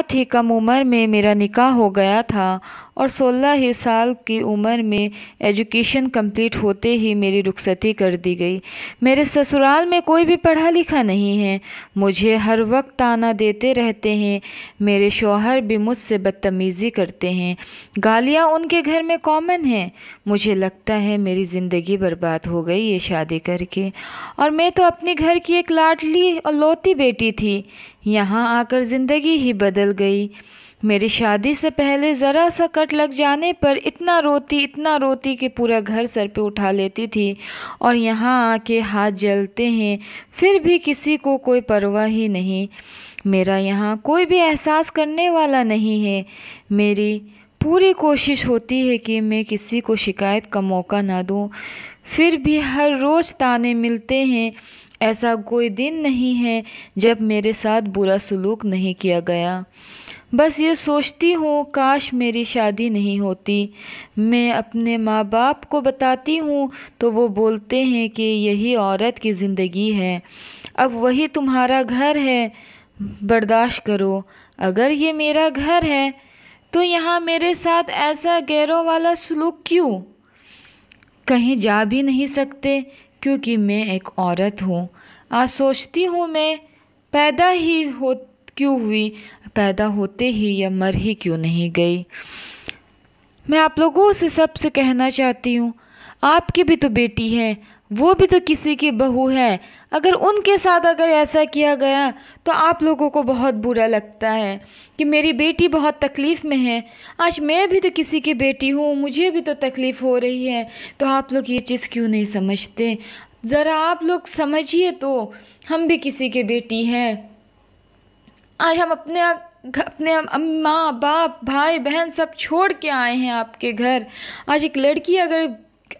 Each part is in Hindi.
बहुत ही कम उम्र में मेरा निकाह हो गया था और सोलह ही साल की उम्र में एजुकेशन कंप्लीट होते ही मेरी रुखसती कर दी गई मेरे ससुराल में कोई भी पढ़ा लिखा नहीं है मुझे हर वक्त ताना देते रहते हैं मेरे शौहर भी मुझसे बदतमीज़ी करते हैं गालियाँ उनके घर में कॉमन हैं मुझे लगता है मेरी ज़िंदगी बर्बाद हो गई ये शादी करके और मैं तो अपने घर की एक लाडली और लौती बेटी थी यहाँ आकर ज़िंदगी ही बदल गई मेरी शादी से पहले ज़रा सा कट लग जाने पर इतना रोती इतना रोती कि पूरा घर सर पे उठा लेती थी और यहाँ आके हाथ जलते हैं फिर भी किसी को कोई परवाह ही नहीं मेरा यहाँ कोई भी एहसास करने वाला नहीं है मेरी पूरी कोशिश होती है कि मैं किसी को शिकायत का मौका ना दूँ फिर भी हर रोज़ ताने मिलते हैं ऐसा कोई दिन नहीं है जब मेरे साथ बुरा सलूक नहीं किया गया बस ये सोचती हूँ काश मेरी शादी नहीं होती मैं अपने माँ बाप को बताती हूँ तो वो बोलते हैं कि यही औरत की ज़िंदगी है अब वही तुम्हारा घर है बर्दाश्त करो अगर ये मेरा घर है तो यहाँ मेरे साथ ऐसा गैरों वाला सलूक क्यों कहीं जा भी नहीं सकते क्योंकि मैं एक औरत हूँ आज सोचती हूँ मैं पैदा ही हो क्यों हुई पैदा होते ही या मर ही क्यों नहीं गई मैं आप लोगों से सबसे कहना चाहती हूँ आपकी भी तो बेटी है वो भी तो किसी की बहू है अगर उनके साथ अगर ऐसा किया गया तो आप लोगों को बहुत बुरा लगता है कि मेरी बेटी बहुत तकलीफ़ में है आज मैं भी तो किसी की बेटी हूँ मुझे भी तो तकलीफ़ हो रही है तो आप लोग ये चीज़ क्यों नहीं समझते ज़रा आप लोग समझिए तो हम भी किसी के बेटी हैं आज हम अपने अपने माँ बाप भाई बहन सब छोड़ के आए हैं आपके घर आज एक लड़की अगर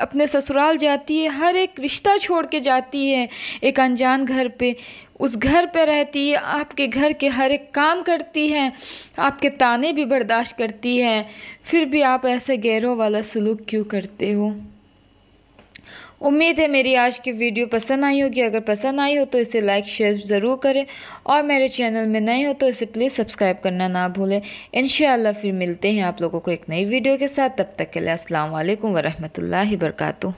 अपने ससुराल जाती है हर एक रिश्ता छोड़ के जाती है एक अनजान घर पे उस घर पे रहती है आपके घर के हर एक काम करती है आपके ताने भी बर्दाश्त करती है फिर भी आप ऐसे गैरों वाला सलूक क्यों करते हो उम्मीद है मेरी आज की वीडियो पसंद आई होगी अगर पसंद आई हो तो इसे लाइक शेयर ज़रूर करें और मेरे चैनल में नए हो तो इसे प्लीज़ सब्सक्राइब करना ना भूलें इन फिर मिलते हैं आप लोगों को एक नई वीडियो के साथ तब तक के लिए असल वरहमल वर्का